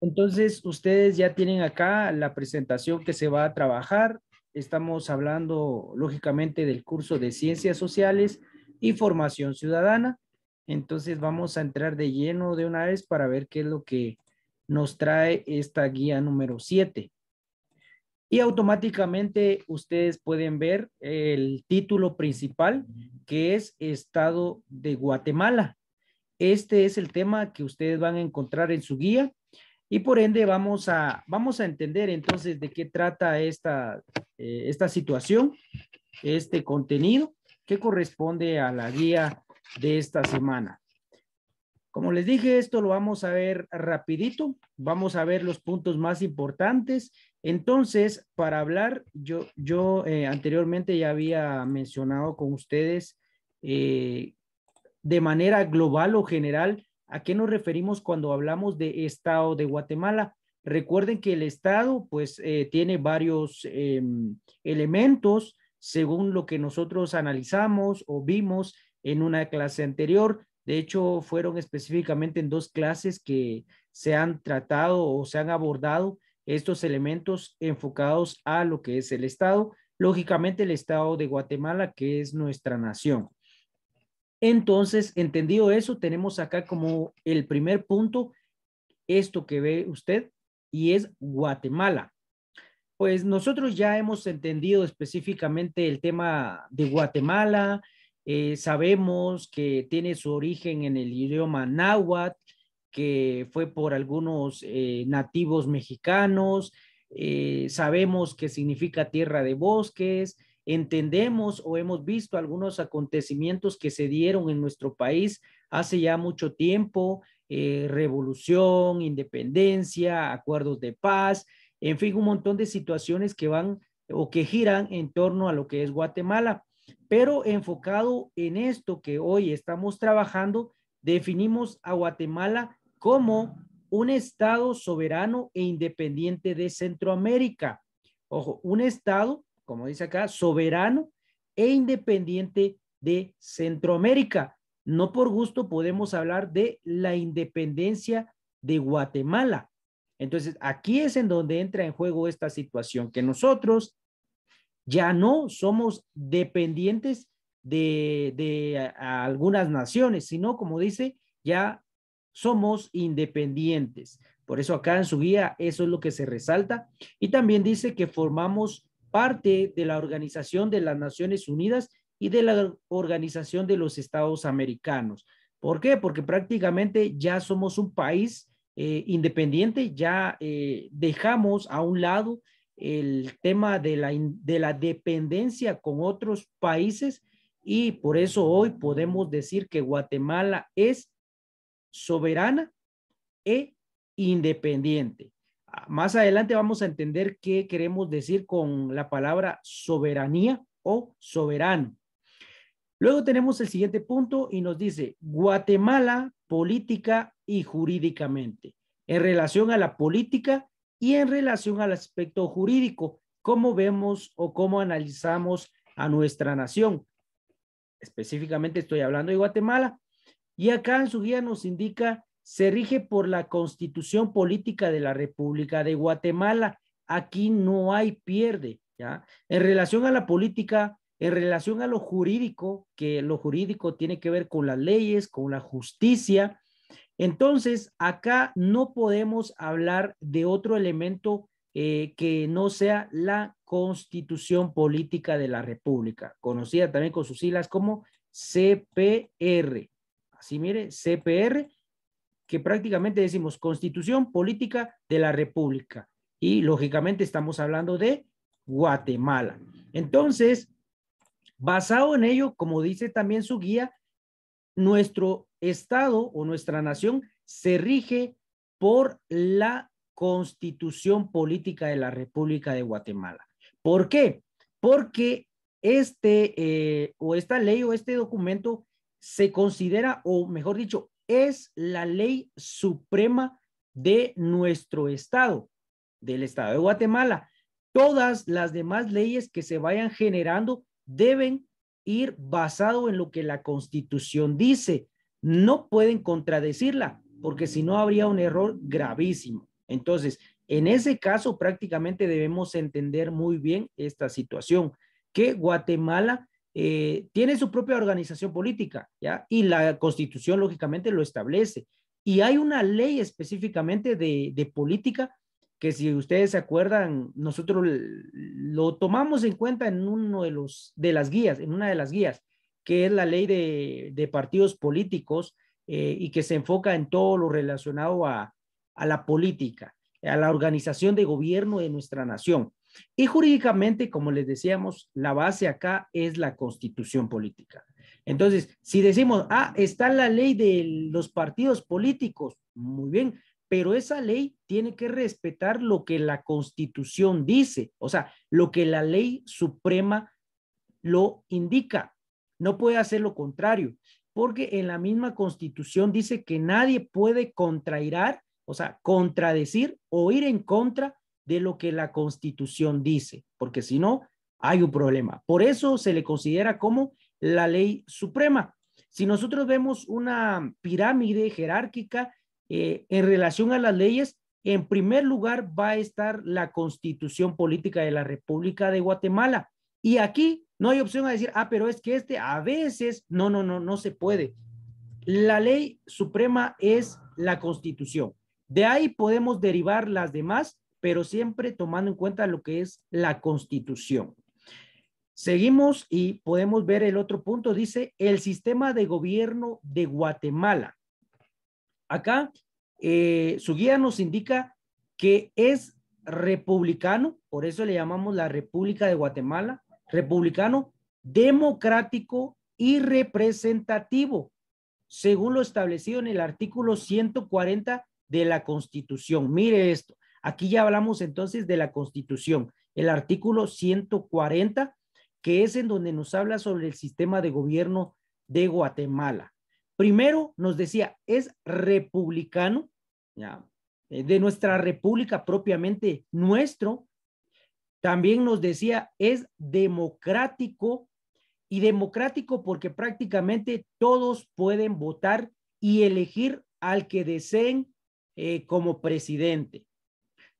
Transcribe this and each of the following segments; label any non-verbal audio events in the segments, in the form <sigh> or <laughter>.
Entonces, ustedes ya tienen acá la presentación que se va a trabajar. Estamos hablando, lógicamente, del curso de Ciencias Sociales y Formación Ciudadana. Entonces, vamos a entrar de lleno de una vez para ver qué es lo que nos trae esta guía número 7. Y automáticamente ustedes pueden ver el título principal, que es Estado de Guatemala. Este es el tema que ustedes van a encontrar en su guía y por ende vamos a, vamos a entender entonces de qué trata esta, eh, esta situación, este contenido que corresponde a la guía de esta semana. Como les dije, esto lo vamos a ver rapidito, vamos a ver los puntos más importantes. Entonces, para hablar, yo, yo eh, anteriormente ya había mencionado con ustedes eh, de manera global o general, ¿a qué nos referimos cuando hablamos de Estado de Guatemala? Recuerden que el Estado, pues, eh, tiene varios em, elementos según lo que nosotros analizamos o vimos en una clase anterior. De hecho, fueron específicamente en dos clases que se han tratado o se han abordado estos elementos enfocados a lo que es el Estado. Lógicamente, el Estado de Guatemala, que es nuestra nación. Entonces, entendido eso, tenemos acá como el primer punto, esto que ve usted, y es Guatemala. Pues nosotros ya hemos entendido específicamente el tema de Guatemala, eh, sabemos que tiene su origen en el idioma náhuatl, que fue por algunos eh, nativos mexicanos, eh, sabemos que significa tierra de bosques, entendemos o hemos visto algunos acontecimientos que se dieron en nuestro país hace ya mucho tiempo, eh, revolución, independencia, acuerdos de paz, en fin, un montón de situaciones que van o que giran en torno a lo que es Guatemala. Pero enfocado en esto que hoy estamos trabajando, definimos a Guatemala como un Estado soberano e independiente de Centroamérica. Ojo, un Estado como dice acá, soberano e independiente de Centroamérica. No por gusto podemos hablar de la independencia de Guatemala. Entonces, aquí es en donde entra en juego esta situación, que nosotros ya no somos dependientes de, de algunas naciones, sino, como dice, ya somos independientes. Por eso acá en su guía eso es lo que se resalta. Y también dice que formamos parte de la Organización de las Naciones Unidas y de la Organización de los Estados Americanos. ¿Por qué? Porque prácticamente ya somos un país eh, independiente, ya eh, dejamos a un lado el tema de la, de la dependencia con otros países y por eso hoy podemos decir que Guatemala es soberana e independiente. Más adelante vamos a entender qué queremos decir con la palabra soberanía o soberano. Luego tenemos el siguiente punto y nos dice Guatemala política y jurídicamente, en relación a la política y en relación al aspecto jurídico, cómo vemos o cómo analizamos a nuestra nación. Específicamente estoy hablando de Guatemala. Y acá en su guía nos indica se rige por la Constitución Política de la República de Guatemala. Aquí no hay pierde, ¿ya? En relación a la política, en relación a lo jurídico, que lo jurídico tiene que ver con las leyes, con la justicia. Entonces, acá no podemos hablar de otro elemento eh, que no sea la Constitución Política de la República, conocida también con sus siglas como CPR. Así mire, CPR que prácticamente decimos Constitución Política de la República. Y lógicamente estamos hablando de Guatemala. Entonces, basado en ello, como dice también su guía, nuestro Estado o nuestra nación se rige por la Constitución Política de la República de Guatemala. ¿Por qué? Porque este eh, o esta ley o este documento se considera, o mejor dicho, es la ley suprema de nuestro Estado, del Estado de Guatemala. Todas las demás leyes que se vayan generando deben ir basado en lo que la Constitución dice. No pueden contradecirla, porque si no habría un error gravísimo. Entonces, en ese caso prácticamente debemos entender muy bien esta situación, que Guatemala eh, tiene su propia organización política, ¿ya? Y la constitución, lógicamente, lo establece. Y hay una ley específicamente de, política que si ustedes se acuerdan, nosotros lo tomamos en cuenta en uno de los de las guías, en una de las guías, que es la ley de, partidos políticos eh, y que se enfoca en todo lo relacionado a, a la política, a la organización de gobierno de nuestra nación. Y jurídicamente, como les decíamos, la base acá es la constitución política. Entonces, si decimos, ah, está la ley de los partidos políticos, muy bien, pero esa ley tiene que respetar lo que la constitución dice, o sea, lo que la ley suprema lo indica. No puede hacer lo contrario, porque en la misma constitución dice que nadie puede contrairar, o sea, contradecir o ir en contra de lo que la Constitución dice, porque si no, hay un problema. Por eso se le considera como la ley suprema. Si nosotros vemos una pirámide jerárquica eh, en relación a las leyes, en primer lugar va a estar la constitución política de la República de Guatemala. Y aquí no hay opción a decir, ah, pero es que este a veces, no, no, no, no se puede. La ley suprema es la constitución. De ahí podemos derivar las demás pero siempre tomando en cuenta lo que es la constitución. Seguimos y podemos ver el otro punto, dice el sistema de gobierno de Guatemala. Acá eh, su guía nos indica que es republicano, por eso le llamamos la República de Guatemala, republicano, democrático y representativo, según lo establecido en el artículo 140 de la Constitución. Mire esto, Aquí ya hablamos entonces de la Constitución, el artículo 140, que es en donde nos habla sobre el sistema de gobierno de Guatemala. Primero nos decía, es republicano, eh, de nuestra república propiamente nuestro. También nos decía, es democrático y democrático porque prácticamente todos pueden votar y elegir al que deseen eh, como presidente.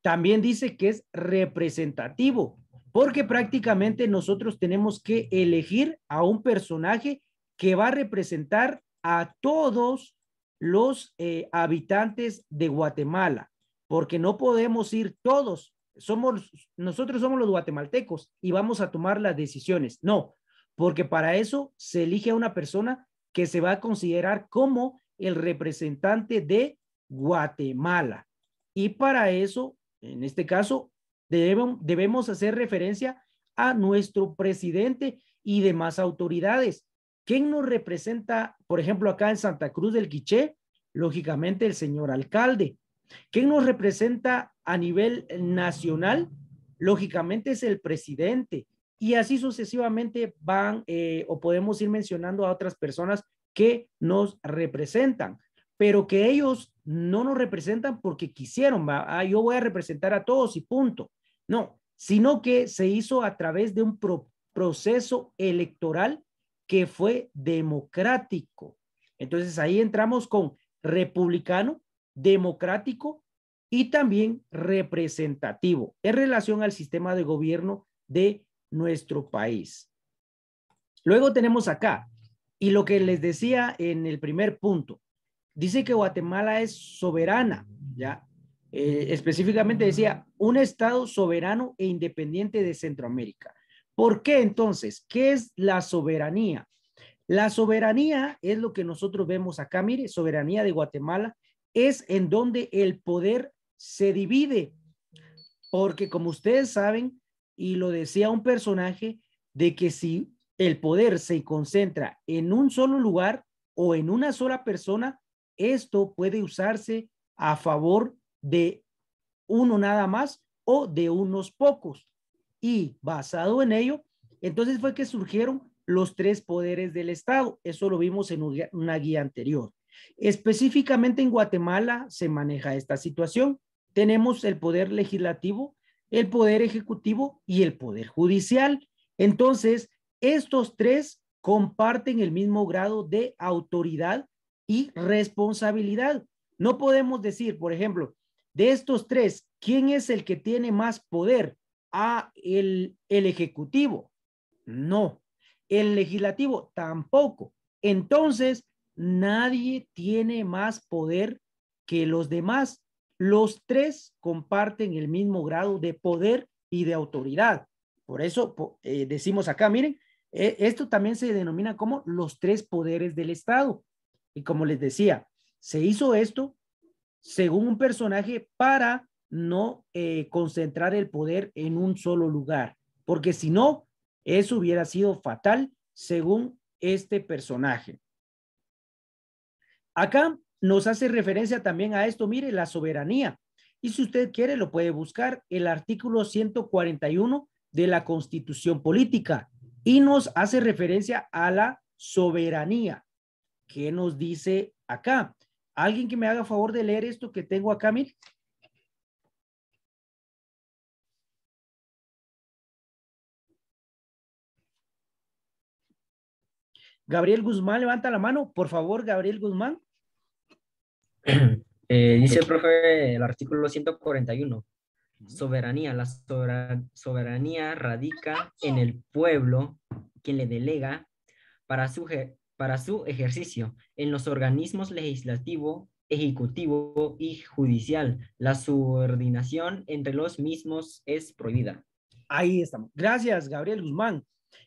También dice que es representativo, porque prácticamente nosotros tenemos que elegir a un personaje que va a representar a todos los eh, habitantes de Guatemala, porque no podemos ir todos. Somos, nosotros somos los guatemaltecos y vamos a tomar las decisiones. No, porque para eso se elige a una persona que se va a considerar como el representante de Guatemala. Y para eso en este caso, debemos, hacer referencia a nuestro presidente y demás autoridades. ¿Quién nos representa, por ejemplo, acá en Santa Cruz del Quiché? Lógicamente, el señor alcalde. ¿Quién nos representa a nivel nacional? Lógicamente es el presidente. Y así sucesivamente van eh, o podemos ir mencionando a otras personas que nos representan pero que ellos no nos representan porque quisieron, ah, yo voy a representar a todos y punto. No, sino que se hizo a través de un proceso electoral que fue democrático. Entonces ahí entramos con republicano, democrático y también representativo en relación al sistema de gobierno de nuestro país. Luego tenemos acá, y lo que les decía en el primer punto, dice que Guatemala es soberana, ¿ya? Eh, específicamente decía, un Estado soberano e independiente de Centroamérica. ¿Por qué entonces? ¿Qué es la soberanía? La soberanía es lo que nosotros vemos acá, mire, soberanía de Guatemala es en donde el poder se divide, porque como ustedes saben, y lo decía un personaje, de que si el poder se concentra en un solo lugar o en una sola persona, esto puede usarse a favor de uno nada más o de unos pocos. Y basado en ello, entonces fue que surgieron los tres poderes del Estado. Eso lo vimos en una guía anterior. Específicamente en Guatemala se maneja esta situación. Tenemos el poder legislativo, el poder ejecutivo y el poder judicial. Entonces, estos tres comparten el mismo grado de autoridad y responsabilidad. No podemos decir, por ejemplo, de estos tres, ¿quién es el que tiene más poder? A el, ejecutivo. No. El legislativo tampoco. Entonces, nadie tiene más poder que los demás. Los tres comparten el mismo grado de poder y de autoridad. Por eso eh, decimos acá, miren, eh, esto también se denomina como los tres poderes del Estado. Y como les decía, se hizo esto según un personaje para no eh, concentrar el poder en un solo lugar, porque si no, eso hubiera sido fatal según este personaje. Acá nos hace referencia también a esto, mire, la soberanía. Y si usted quiere, lo puede buscar el artículo 141 de la Constitución Política y nos hace referencia a la soberanía. ¿Qué nos dice acá? ¿Alguien que me haga favor de leer esto que tengo acá, Mil? Gabriel Guzmán, levanta la mano, por favor, Gabriel Guzmán. <clears throat> Eh, dice el profe el artículo 141. Soberanía. La soberanía radica en el pueblo quien le delega para, su para su ejercicio en los organismos legislativo, ejecutivo y judicial. La subordinación entre los mismos es prohibida. Ahí estamos. Gracias, Gabriel Guzmán.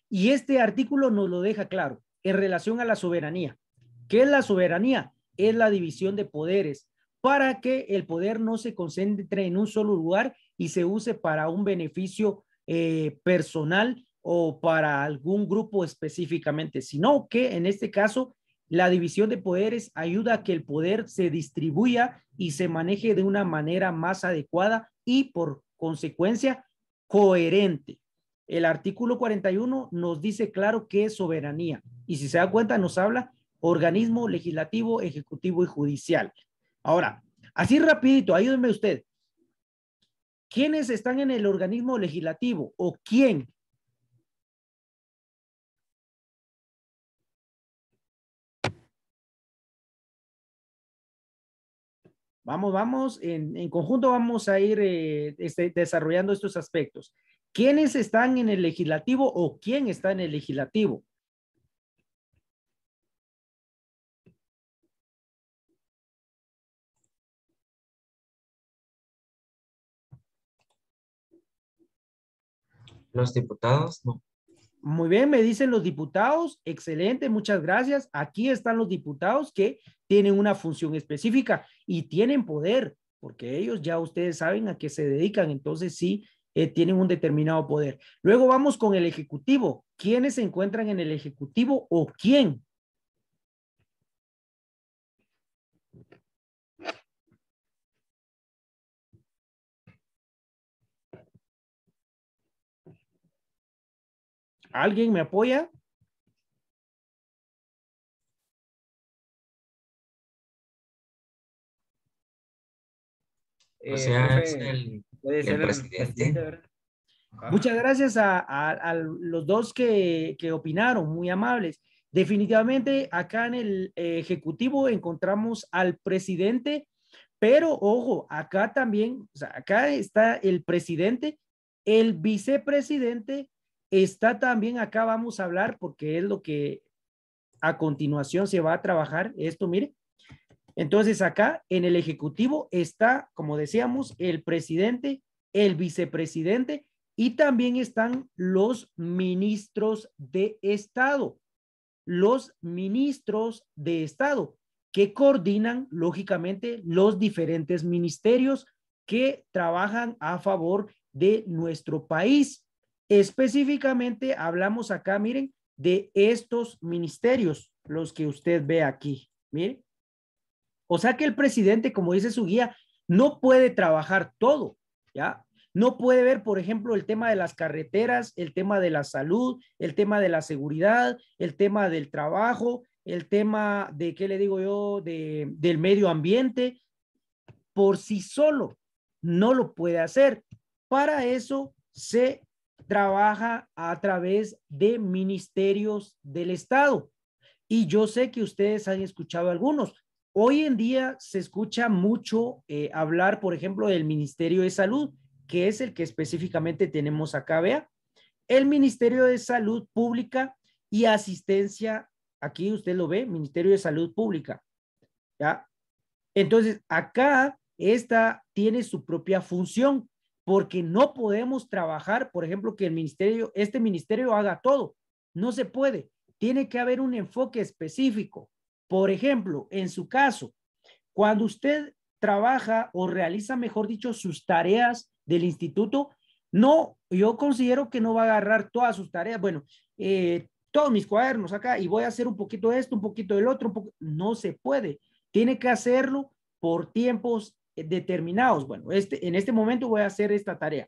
Y este artículo nos lo deja claro en relación a la soberanía. ¿Qué es la soberanía? Es la división de poderes para que el poder no se concentre en un solo lugar y se use para un beneficio eh, personal o para algún grupo específicamente, sino que en este caso la división de poderes ayuda a que el poder se distribuya y se maneje de una manera más adecuada y por consecuencia coherente. El artículo 41 nos dice claro que es soberanía y si se da cuenta nos habla organismo legislativo, ejecutivo y judicial. Ahora, así rapidito, ayúdenme usted. ¿Quiénes están en el organismo legislativo o quién Vamos, vamos, en, conjunto vamos a ir eh, este, desarrollando estos aspectos. ¿Quiénes están en el legislativo o quién está en el legislativo? Los diputados, no. Muy bien, me dicen los diputados, excelente, muchas gracias. Aquí están los diputados que tienen una función específica y tienen poder, porque ellos ya ustedes saben a qué se dedican, entonces sí eh, tienen un determinado poder. Luego vamos con el Ejecutivo. ¿Quiénes se encuentran en el Ejecutivo o quién ¿Alguien me apoya? O eh, sea, el, presidente. Muchas gracias a, los dos que, que, opinaron, muy amables. Definitivamente acá en el eh, Ejecutivo encontramos al presidente, pero ojo, acá también, o sea, acá está el presidente, el vicepresidente Está también acá, vamos a hablar, porque es lo que a continuación se va a trabajar. Esto, mire. Entonces, acá en el Ejecutivo está, como decíamos, el presidente, el vicepresidente y también están los ministros de Estado. Los ministros de Estado que coordinan, lógicamente, los diferentes ministerios que trabajan a favor de nuestro país. Específicamente hablamos acá, miren, de estos ministerios, los que usted ve aquí. Miren. O sea que el presidente, como dice su guía, no puede trabajar todo, ¿ya? No puede ver, por ejemplo, el tema de las carreteras, el tema de la salud, el tema de la seguridad, el tema del trabajo, el tema de, ¿qué le digo yo?, del medio ambiente. Por sí solo no lo puede hacer. Para eso se trabaja a través de ministerios del Estado. Y yo sé que ustedes han escuchado algunos. Hoy en día se escucha mucho eh, hablar, por ejemplo, del Ministerio de Salud, que es el que específicamente tenemos acá, vea. El Ministerio de Salud Pública y Asistencia, aquí usted lo ve, Ministerio de Salud Pública. ¿Ya? Entonces, acá esta tiene su propia función porque no podemos trabajar, por ejemplo, que el ministerio, este ministerio haga todo. No se puede. Tiene que haber un enfoque específico. Por ejemplo, en su caso, cuando usted trabaja o realiza, mejor dicho, sus tareas del instituto, no, yo considero que no va a agarrar todas sus tareas. Bueno, eh, todos mis cuadernos acá y voy a hacer un poquito de esto, un poquito del otro, no se puede. Tiene que hacerlo por tiempos eh, determinados. Bueno, este, en este momento voy a hacer esta tarea.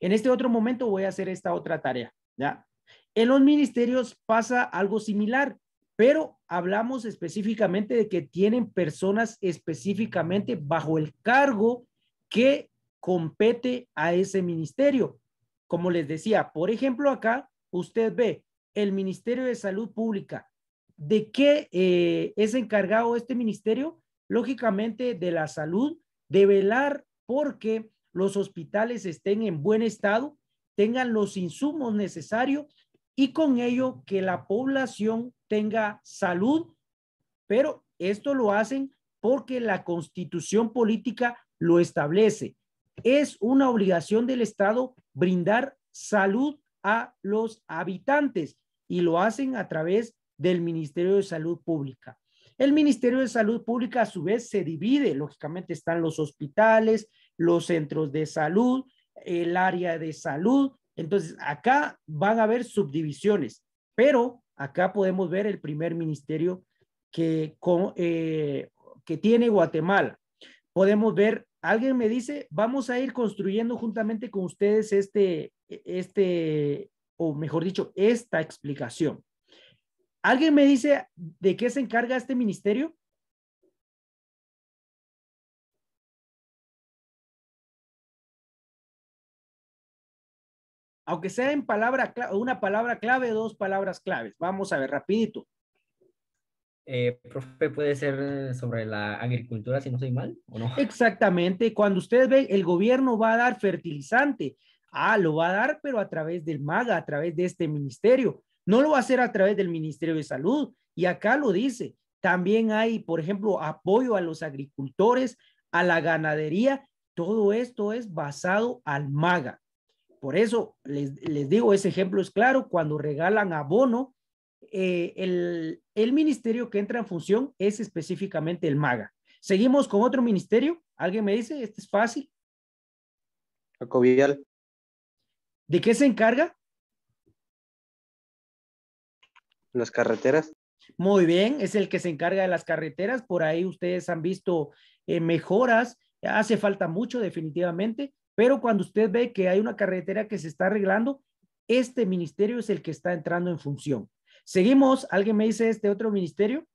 En este otro momento voy a hacer esta otra tarea. ¿ya? En los ministerios pasa algo similar, pero hablamos específicamente de que tienen personas específicamente bajo el cargo que compete a ese ministerio. Como les decía, por ejemplo, acá usted ve el Ministerio de Salud Pública. ¿De qué eh, es encargado este ministerio? Lógicamente de la salud de velar porque los hospitales estén en buen estado, tengan los insumos necesarios y con ello que la población tenga salud, pero esto lo hacen porque la constitución política lo establece. Es una obligación del Estado brindar salud a los habitantes y lo hacen a través del Ministerio de Salud Pública. El Ministerio de Salud Pública a su vez se divide, lógicamente están los hospitales, los centros de salud, el área de salud. Entonces, acá van a haber subdivisiones, pero acá podemos ver el primer ministerio que, eh, que tiene Guatemala. Podemos ver, alguien me dice, vamos a ir construyendo juntamente con ustedes este, este, o mejor dicho, esta explicación. ¿Alguien me dice de qué se encarga este ministerio? Aunque sea en palabra, una palabra clave, dos palabras claves. Vamos a ver, rapidito. Eh, profe, puede ser sobre la agricultura, si no soy mal, ¿o no? Exactamente. Cuando usted ve, el gobierno va a dar fertilizante. Ah, lo va a dar, pero a través del MAGA, a través de este ministerio. No lo va a hacer a través del Ministerio de Salud. Y acá lo dice. También hay, por ejemplo, apoyo a los agricultores, a la ganadería. Todo esto es basado al MAGA. Por eso les, digo, ese ejemplo es claro. Cuando regalan abono, eh, el, el ministerio que entra en función es específicamente el MAGA. Seguimos con otro ministerio. ¿Alguien me dice? Este es fácil. Jacobial. ¿De qué se encarga? las carreteras. Muy bien, es el que se encarga de las carreteras. Por ahí ustedes han visto eh, mejoras. Hace falta mucho, definitivamente. Pero cuando usted ve que hay una carretera que se está arreglando, este ministerio es el que está entrando en función. Seguimos. ¿Alguien me dice este otro ministerio?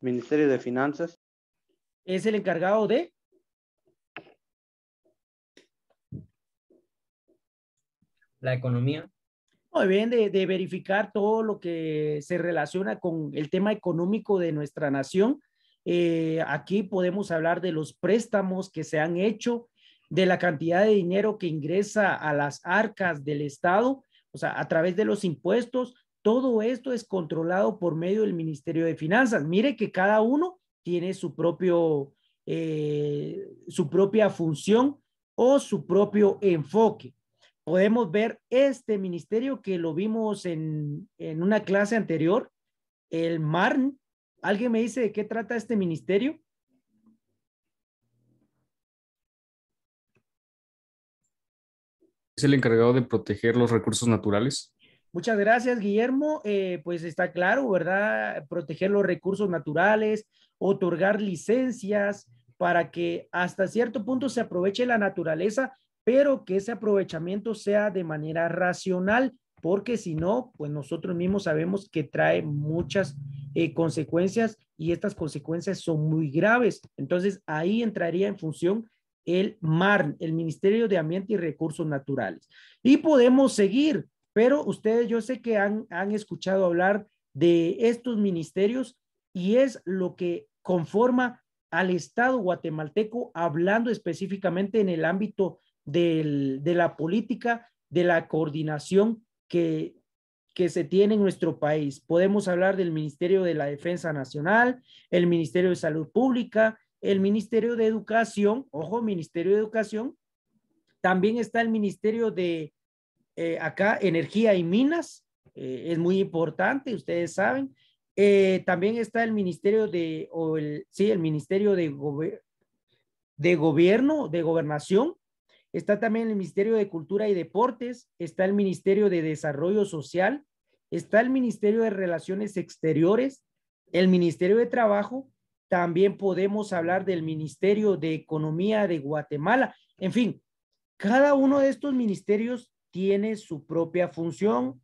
Ministerio de Finanzas. Es el encargado de la economía? Muy bien, de, verificar todo lo que se relaciona con el tema económico de nuestra nación. Eh, aquí podemos hablar de los préstamos que se han hecho, de la cantidad de dinero que ingresa a las arcas del Estado, o sea, a través de los impuestos. Todo esto es controlado por medio del Ministerio de Finanzas. Mire que cada uno tiene su propio, eh, su propia función o su propio enfoque podemos ver este ministerio que lo vimos en, en una clase anterior, el MARN. ¿Alguien me dice de qué trata este ministerio? Es el encargado de proteger los recursos naturales. Muchas gracias, Guillermo. Eh, pues está claro, ¿verdad? Proteger los recursos naturales, otorgar licencias para que hasta cierto punto se aproveche la naturaleza pero que ese aprovechamiento sea de manera racional, porque si no, pues nosotros mismos sabemos que trae muchas eh, consecuencias y estas consecuencias son muy graves. Entonces ahí entraría en función el MARN, el Ministerio de Ambiente y Recursos Naturales. Y podemos seguir, pero ustedes yo sé que han, han escuchado hablar de estos ministerios y es lo que conforma al Estado guatemalteco, hablando específicamente en el ámbito de la política, de la coordinación que, se tiene en nuestro país. Podemos hablar del Ministerio de la Defensa Nacional, el Ministerio de Salud Pública, el Ministerio de Educación, ojo, Ministerio de Educación. También está el Ministerio de eh, acá, Energía y Minas, eh, es muy importante, ustedes saben. Eh, también está el Ministerio de, o el, sí, el Ministerio de, de Gobierno, de Gobernación, está también el Ministerio de Cultura y Deportes, está el Ministerio de Desarrollo Social, está el Ministerio de Relaciones Exteriores, el Ministerio de Trabajo, también podemos hablar del Ministerio de Economía de Guatemala. En fin, cada uno de estos ministerios tiene su propia función,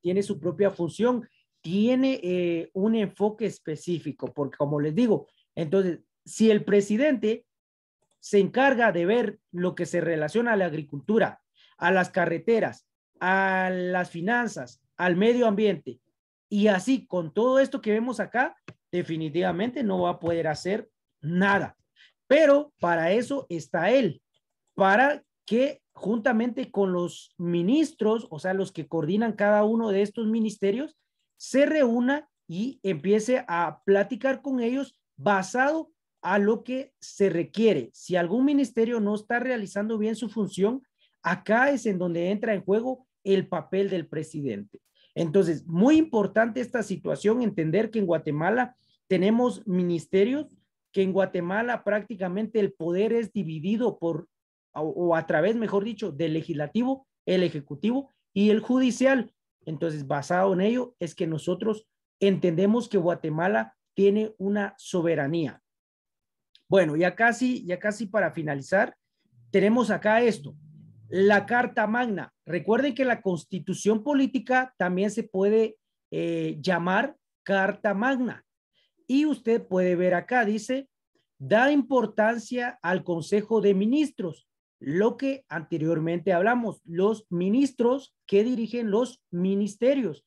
tiene su propia función, tiene eh, un enfoque específico, porque como les digo, entonces, si el presidente se encarga de ver lo que se relaciona a la agricultura, a las carreteras, a las finanzas, al medio ambiente. Y así, con todo esto que vemos acá, definitivamente no va a poder hacer nada. Pero para eso está él, para que juntamente con los ministros, o sea, los que coordinan cada uno de estos ministerios, se reúna y empiece a platicar con ellos basado a lo que se requiere. Si algún ministerio no está realizando bien su función, acá es en donde entra en juego el papel del presidente. Entonces, muy importante esta situación, entender que en Guatemala tenemos ministerios, que en Guatemala prácticamente el poder es dividido por, o a través, mejor dicho, del legislativo, el ejecutivo y el judicial. Entonces, basado en ello, es que nosotros entendemos que Guatemala tiene una soberanía. Bueno, ya casi, ya casi para finalizar, tenemos acá esto, la Carta Magna. Recuerden que la constitución política también se puede eh, llamar Carta Magna. Y usted puede ver acá, dice, da importancia al Consejo de Ministros, lo que anteriormente hablamos, los ministros que dirigen los ministerios.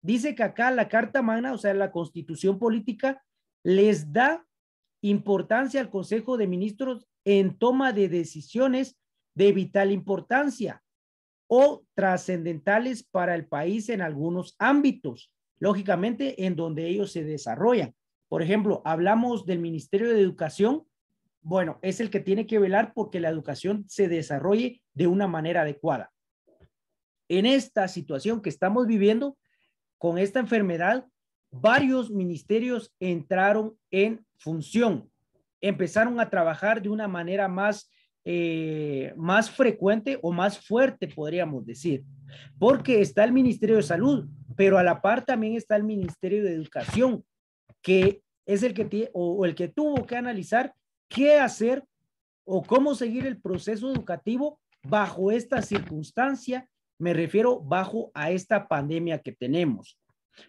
Dice que acá la Carta Magna, o sea, la constitución política, les da importancia al Consejo de Ministros en toma de decisiones de vital importancia o trascendentales para el país en algunos ámbitos, lógicamente en donde ellos se desarrollan. Por ejemplo, hablamos del Ministerio de Educación, bueno, es el que tiene que velar porque la educación se desarrolle de una manera adecuada. En esta situación que estamos viviendo, con esta enfermedad, varios ministerios entraron en función. Empezaron a trabajar de una manera más, eh, más frecuente o más fuerte, podríamos decir, porque está el Ministerio de Salud, pero a la par también está el Ministerio de Educación, que es el que, o el que tuvo que analizar qué hacer o cómo seguir el proceso educativo bajo esta circunstancia, me refiero bajo a esta pandemia que tenemos.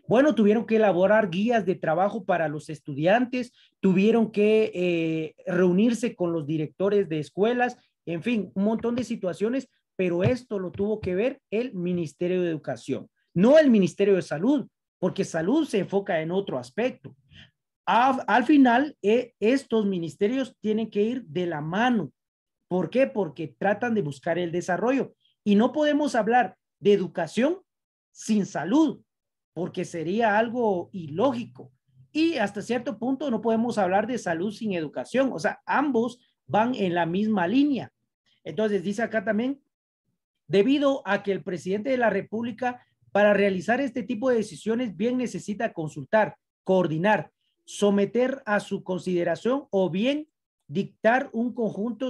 Bueno, tuvieron que elaborar guías de trabajo para los estudiantes, tuvieron que eh, reunirse con los directores de escuelas, en fin, un montón de situaciones, pero esto lo tuvo que ver el Ministerio de Educación, no el Ministerio de Salud, porque salud se enfoca en otro aspecto. al final, eh, estos ministerios tienen que ir de la mano. ¿Por qué? Porque tratan de buscar el desarrollo. Y no podemos hablar de educación sin salud, porque sería algo ilógico. Y hasta cierto punto no podemos hablar de salud sin educación, o sea, ambos van en la misma línea. Entonces, dice acá también, debido a que el presidente de la República, para realizar este tipo de decisiones, bien necesita consultar, coordinar, someter a su consideración o bien dictar un conjunto,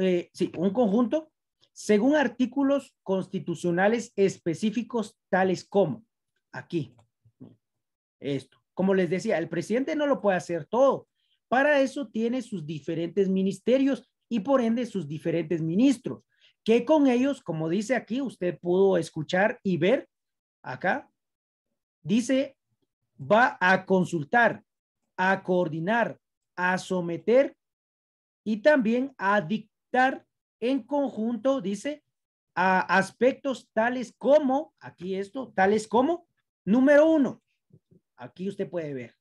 eh, un conjunto según artículos constitucionales específicos tales como aquí. Esto. Como les decía, el presidente no lo puede hacer todo. Para eso tiene sus diferentes ministerios y por ende sus diferentes ministros, que con ellos, como dice aquí, usted pudo escuchar y ver acá, dice, va a consultar, a coordinar, a someter y también a dictar en conjunto, dice, a aspectos tales como, aquí esto, tales como Número uno, aquí usted puede ver,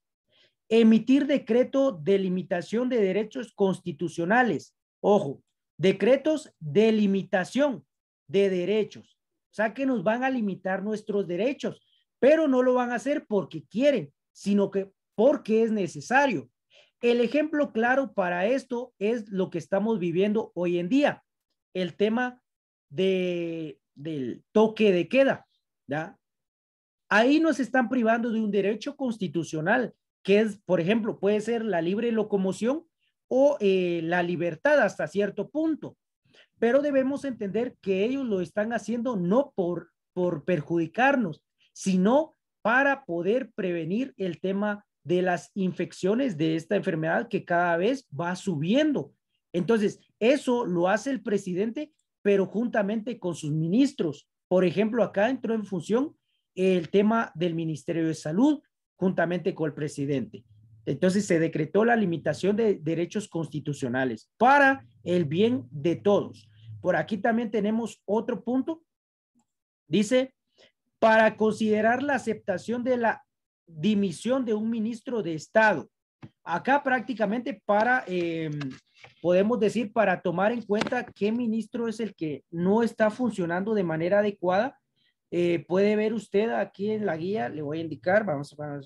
emitir decreto de limitación de derechos constitucionales. Ojo, decretos de limitación de derechos. O sea que nos van a limitar nuestros derechos, pero no lo van a hacer porque quieren, sino que porque es necesario. El ejemplo claro para esto es lo que estamos viviendo hoy en día, el tema de, del toque de queda. ¿ya? Ahí nos están privando de un derecho constitucional, que es, por ejemplo, puede ser la libre locomoción o eh, la libertad hasta cierto punto. Pero debemos entender que ellos lo están haciendo no por, por perjudicarnos, sino para poder prevenir el tema de las infecciones de esta enfermedad que cada vez va subiendo. Entonces, eso lo hace el presidente, pero juntamente con sus ministros. Por ejemplo, acá entró en función el tema del Ministerio de Salud juntamente con el presidente. Entonces se decretó la limitación de derechos constitucionales para el bien de todos. Por aquí también tenemos otro punto. Dice, para considerar la aceptación de la dimisión de un ministro de Estado. Acá prácticamente para, em, podemos decir, para tomar en cuenta qué ministro es el que no está funcionando de manera adecuada eh, puede ver usted aquí en la guía, le voy a indicar, vamos a... Pues,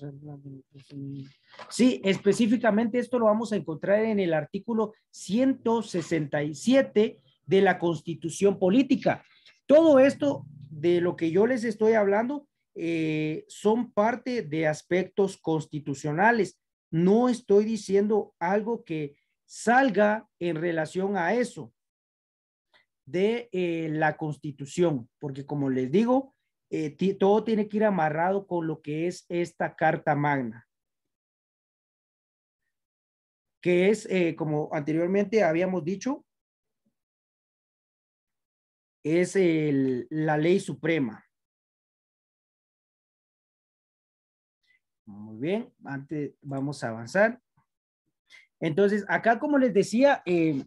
sí, específicamente esto lo vamos a encontrar en el artículo 167 de la Constitución Política. Todo esto de lo que yo les estoy hablando eh, son parte de aspectos constitucionales. No estoy diciendo algo que salga en relación a eso de eh, la Constitución, porque como les digo, eh, todo tiene que ir amarrado con lo que es esta carta magna que es, eh, como anteriormente habíamos dicho, es la ley suprema. Muy bien, antes vamos a avanzar. Entonces, acá como les decía, eh,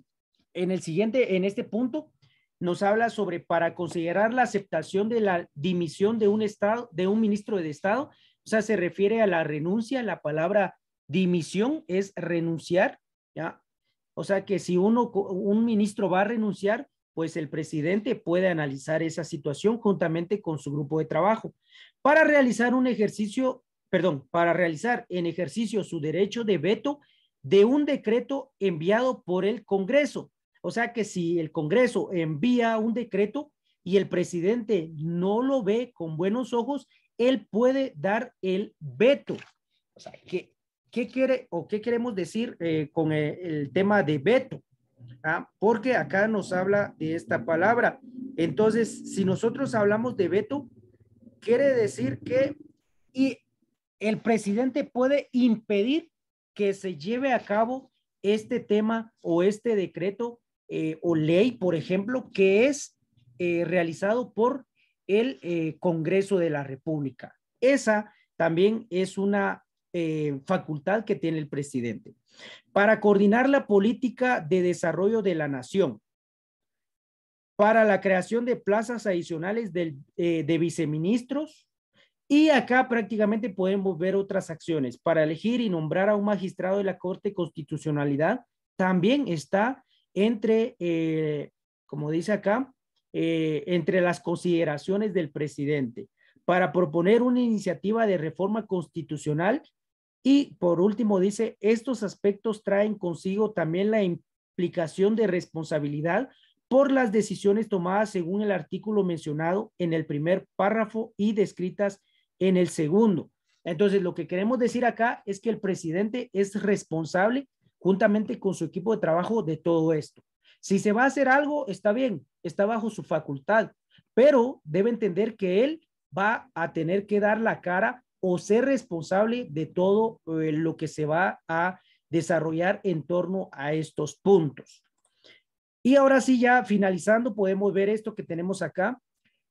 en el siguiente, en este punto, nos habla sobre para considerar la aceptación de la dimisión de un estado de un ministro de estado, o sea, se refiere a la renuncia, la palabra dimisión es renunciar, ¿ya? O sea, que si uno un ministro va a renunciar, pues el presidente puede analizar esa situación juntamente con su grupo de trabajo para realizar un ejercicio, perdón, para realizar en ejercicio su derecho de veto de un decreto enviado por el Congreso o sea que si el Congreso envía un decreto y el presidente no lo ve con buenos ojos, él puede dar el veto. O sea, ¿qué, quiere o qué queremos decir eh, con eh, el, tema de veto? Ah, porque acá nos habla de esta palabra. Entonces, si nosotros hablamos de veto, quiere decir que y el presidente puede impedir que se lleve a cabo este tema o este decreto eh, o ley, por ejemplo, que es eh, realizado por el eh, Congreso de la República. Esa también es una facultad que tiene el presidente. Para coordinar la política de desarrollo de la nación, para la creación de plazas adicionales de viceministros, y acá prácticamente podemos ver otras acciones. Para elegir y nombrar a un magistrado de la Corte Constitucionalidad, también está entre, eh, como dice acá, eh, entre las consideraciones del presidente para proponer una iniciativa de reforma constitucional y por último dice, estos aspectos traen consigo también la implicación de responsabilidad por las decisiones tomadas según el artículo mencionado en el primer párrafo y descritas en el segundo. Entonces, lo que queremos decir acá es que el presidente es responsable juntamente con su equipo de trabajo de todo esto. Si se va a hacer algo, está bien, está bajo su facultad, pero debe entender que él va a tener que dar la cara o ser responsable de todo eh, lo que se va a desarrollar en torno a estos puntos. Y ahora sí, ya finalizando, podemos ver esto que tenemos acá.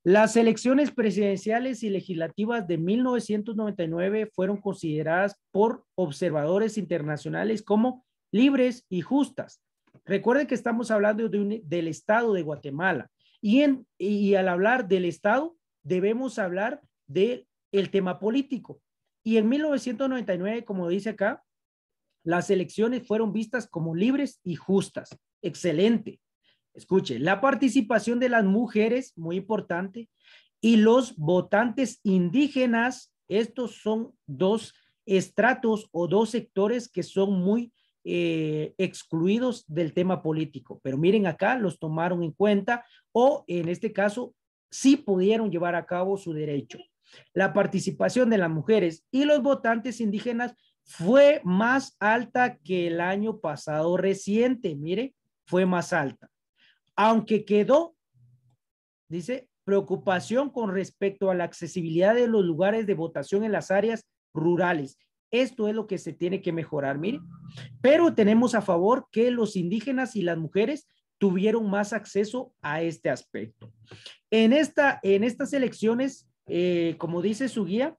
Las elecciones presidenciales y legislativas de 1999 fueron consideradas por observadores internacionales como libres y justas. Recuerde que estamos hablando del Estado de Guatemala y, en, y al hablar del Estado debemos hablar del tema político. Y en 1999, como dice acá, las elecciones fueron vistas como libres y justas. Excelente. Escuche, la participación de las mujeres, muy importante, y los votantes indígenas, estos son dos estratos o dos sectores que son muy eh, excluidos del tema político. Pero miren acá, los tomaron en cuenta o en este caso sí pudieron llevar a cabo su derecho. La participación de las mujeres y los votantes indígenas fue más alta que el año pasado reciente, mire, fue más alta. Aunque quedó, dice, preocupación con respecto a la accesibilidad de los lugares de votación en las áreas rurales. Esto es lo que se tiene que mejorar, mire. Pero tenemos a favor que los indígenas y las mujeres tuvieron más acceso a este aspecto. En, esta, en estas elecciones, eh, como dice su guía,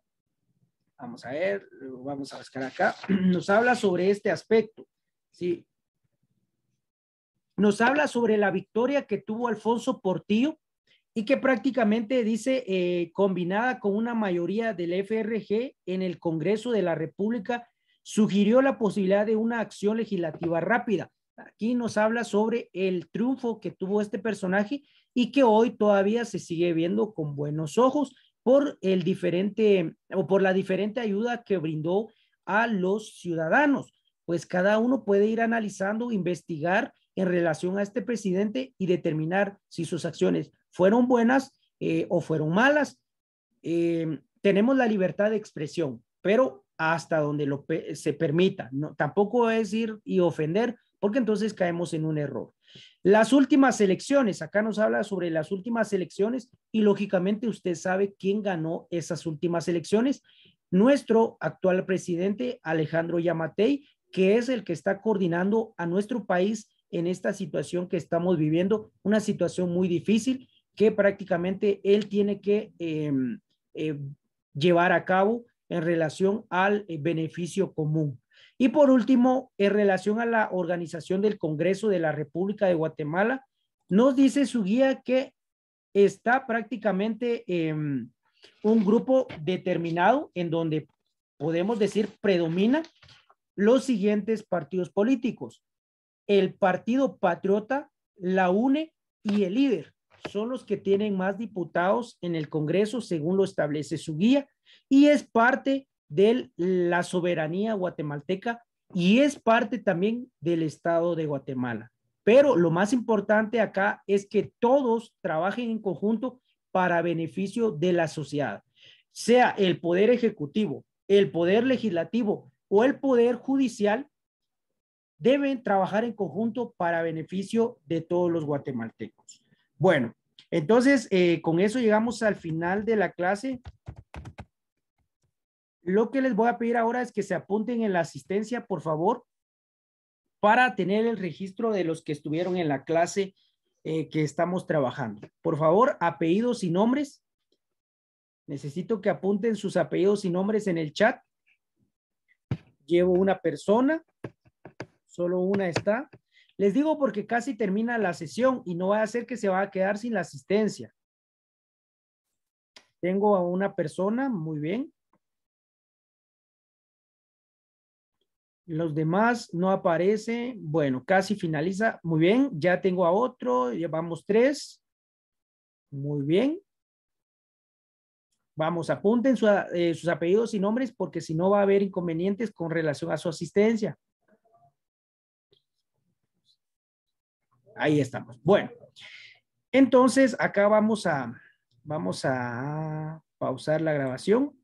vamos a ver, vamos a buscar acá, <clears throat> nos habla sobre este aspecto, ¿sí? Nos habla sobre la victoria que tuvo Alfonso Portillo y que prácticamente dice eh, combinada con una mayoría del FRG en el Congreso de la República, sugirió la posibilidad de una acción legislativa rápida. Aquí nos habla sobre el triunfo que tuvo este personaje y que hoy todavía se sigue viendo con buenos ojos por el diferente o por la diferente ayuda que brindó a los ciudadanos. Pues cada uno puede ir analizando, investigar en relación a este presidente y determinar si sus acciones fueron buenas eh, o fueron malas. Eh, tenemos la libertad de expresión, pero hasta donde lo se permita. No, tampoco es ir y ofender, porque entonces caemos en un error. Las últimas elecciones, acá nos habla sobre las últimas elecciones y lógicamente usted sabe quién ganó esas últimas elecciones. Nuestro actual presidente, Alejandro Yamatei, que es el que está coordinando a nuestro país en esta situación que estamos viviendo, una situación muy difícil que prácticamente él tiene que em, eh, llevar a cabo en relación al eh, beneficio común. Y por último, en relación a la organización del Congreso de la República de Guatemala, nos dice su guía que está prácticamente em, un grupo determinado en donde podemos decir predomina los siguientes partidos políticos. El Partido Patriota, la UNE y el líder son los que tienen más diputados en el Congreso, según lo establece su guía, y es parte de la soberanía guatemalteca y es parte también del Estado de Guatemala. Pero lo más importante acá es que todos trabajen en conjunto para beneficio de la sociedad, sea el poder ejecutivo, el poder legislativo o el poder judicial, deben trabajar en conjunto para beneficio de todos los guatemaltecos. Bueno, entonces eh, con eso llegamos al final de la clase. Lo que les voy a pedir ahora es que se apunten en la asistencia, por favor, para tener el registro de los que estuvieron en la clase eh, que estamos trabajando. Por favor, apellidos y nombres. Necesito que apunten sus apellidos y nombres en el chat. Llevo una persona, solo una está. Les digo porque casi termina la sesión y no va a ser que se va a quedar sin la asistencia. Tengo a una persona, muy bien. Los demás no aparecen. Bueno, casi finaliza. Muy bien, ya tengo a otro, llevamos tres. Muy bien. Vamos, apunten eh, sus apellidos y nombres porque si no va a haber inconvenientes con relación a su asistencia. Ahí estamos. Bueno, entonces acá vamos a, vamos a pausar la grabación.